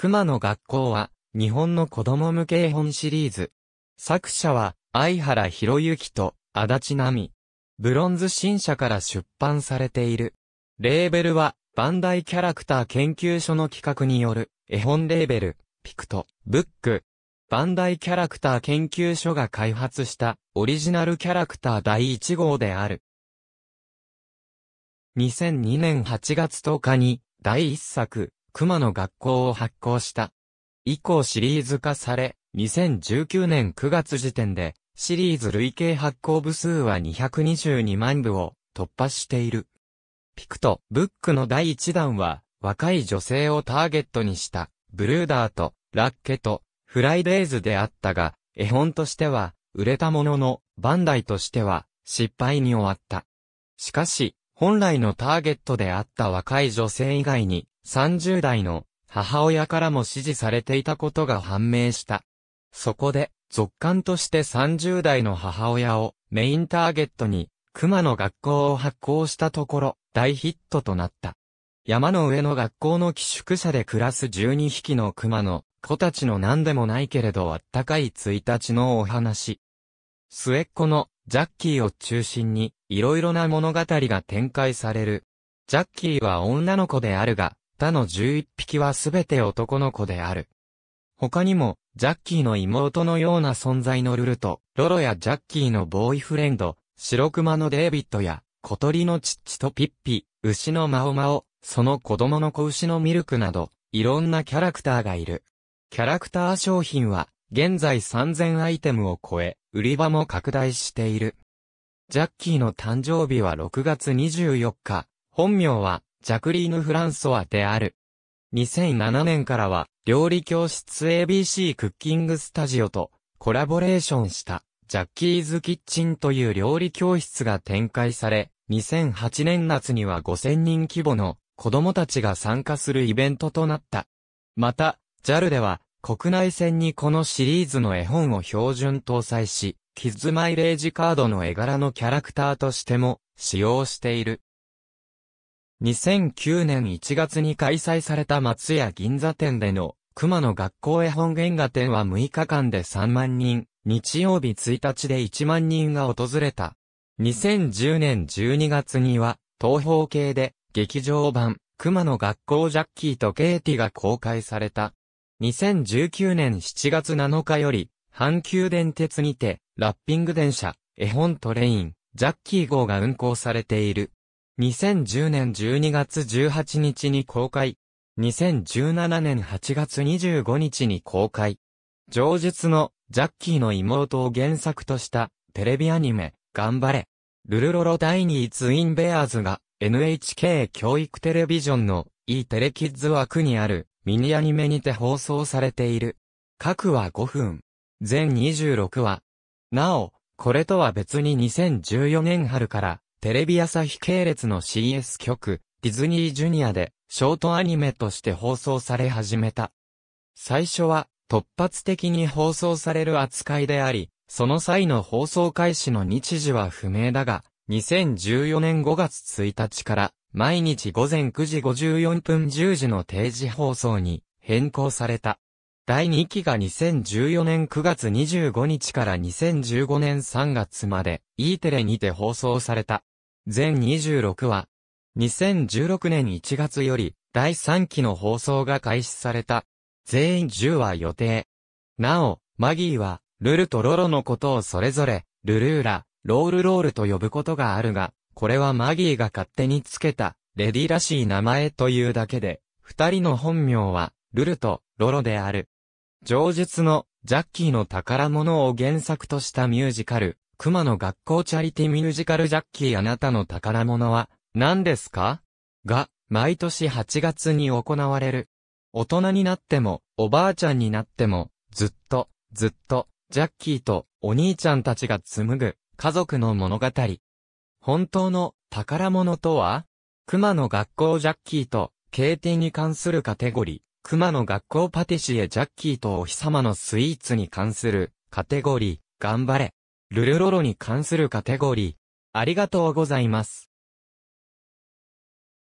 熊野学校は、日本の子供向け絵本シリーズ。作者は、相原博之と、足立奈美。ブロンズ新社から出版されている。レーベルは、バンダイキャラクター研究所の企画による、絵本レーベル、ピクト、ブック。バンダイキャラクター研究所が開発した、オリジナルキャラクター第1号である。2002年8月10日に、第1作、熊の学校を発行した。以降シリーズ化され、2019年9月時点で、シリーズ累計発行部数は222万部を突破している。ピクト、ブックの第1弾は、若い女性をターゲットにした、ブルーダーと、ラッケと、フライデーズであったが、絵本としては、売れたものの、バンダイとしては、失敗に終わった。しかし、本来のターゲットであった若い女性以外に、30代の母親からも支持されていたことが判明した。そこで、続刊として30代の母親をメインターゲットに、熊の学校を発行したところ、大ヒットとなった。山の上の学校の寄宿舎で暮らす12匹の熊の子たちの何でもないけれどあったかい1日のお話。末っ子のジャッキーを中心にいろいろな物語が展開される。ジャッキーは女の子であるが、他の11匹はすべて男の子である。他にも、ジャッキーの妹のような存在のルルと、ロロやジャッキーのボーイフレンド、白熊のデイビッドや、小鳥のチッチとピッピ、牛のマオマオ、その子供の子牛のミルクなど、いろんなキャラクターがいる。キャラクター商品は、現在3000アイテムを超え、売り場も拡大している。ジャッキーの誕生日は6月24日、本名はジャクリーヌ・フランソワである。2007年からは、料理教室 ABC クッキングスタジオとコラボレーションしたジャッキーズキッチンという料理教室が展開され、2008年夏には5000人規模の子供たちが参加するイベントとなった。また、JAL では国内線にこのシリーズの絵本を標準搭載し、キッズマイレージカードの絵柄のキャラクターとしても使用している。2009年1月に開催された松屋銀座店での熊野学校絵本原画展は6日間で3万人、日曜日1日で1万人が訪れた。2010年12月には、東方系で、劇場版、熊野学校ジャッキーとケイティが公開された。2019年7月7日より、阪急電鉄にて、ラッピング電車、絵本トレイン、ジャッキー号が運行されている。2010年12月18日に公開。2017年8月25日に公開。上述のジャッキーの妹を原作としたテレビアニメ、頑張れ。ルルロロ第2位ツインベアーズが NHK 教育テレビジョンの E テレキッズ枠にあるミニアニメにて放送されている。各は5分。全26話。なお、これとは別に2014年春からテレビ朝日系列の CS 局、ディズニージュニアで、ショートアニメとして放送され始めた。最初は、突発的に放送される扱いであり、その際の放送開始の日時は不明だが、2014年5月1日から、毎日午前9時54分10時の定時放送に変更された。第2期が2014年9月25日から2015年3月まで E テレにて放送された。全26話。2016年1月より、第3期の放送が開始された。全員10話予定。なお、マギーは、ルルとロロのことをそれぞれ、ルルーラ、ロールロールと呼ぶことがあるが、これはマギーが勝手につけた、レディらしい名前というだけで、二人の本名は、ルルとロロである。上述のジャッキーの宝物を原作としたミュージカル、熊の学校チャリティミュージカルジャッキーあなたの宝物は何ですかが、毎年8月に行われる。大人になっても、おばあちゃんになっても、ずっと、ずっと、ジャッキーとお兄ちゃんたちが紡ぐ家族の物語。本当の宝物とは熊の学校ジャッキーと KT に関するカテゴリー。熊の学校パティシエジャッキーとお日様のスイーツに関するカテゴリー。頑張れ。ルルロロに関するカテゴリー。ありがとうございます。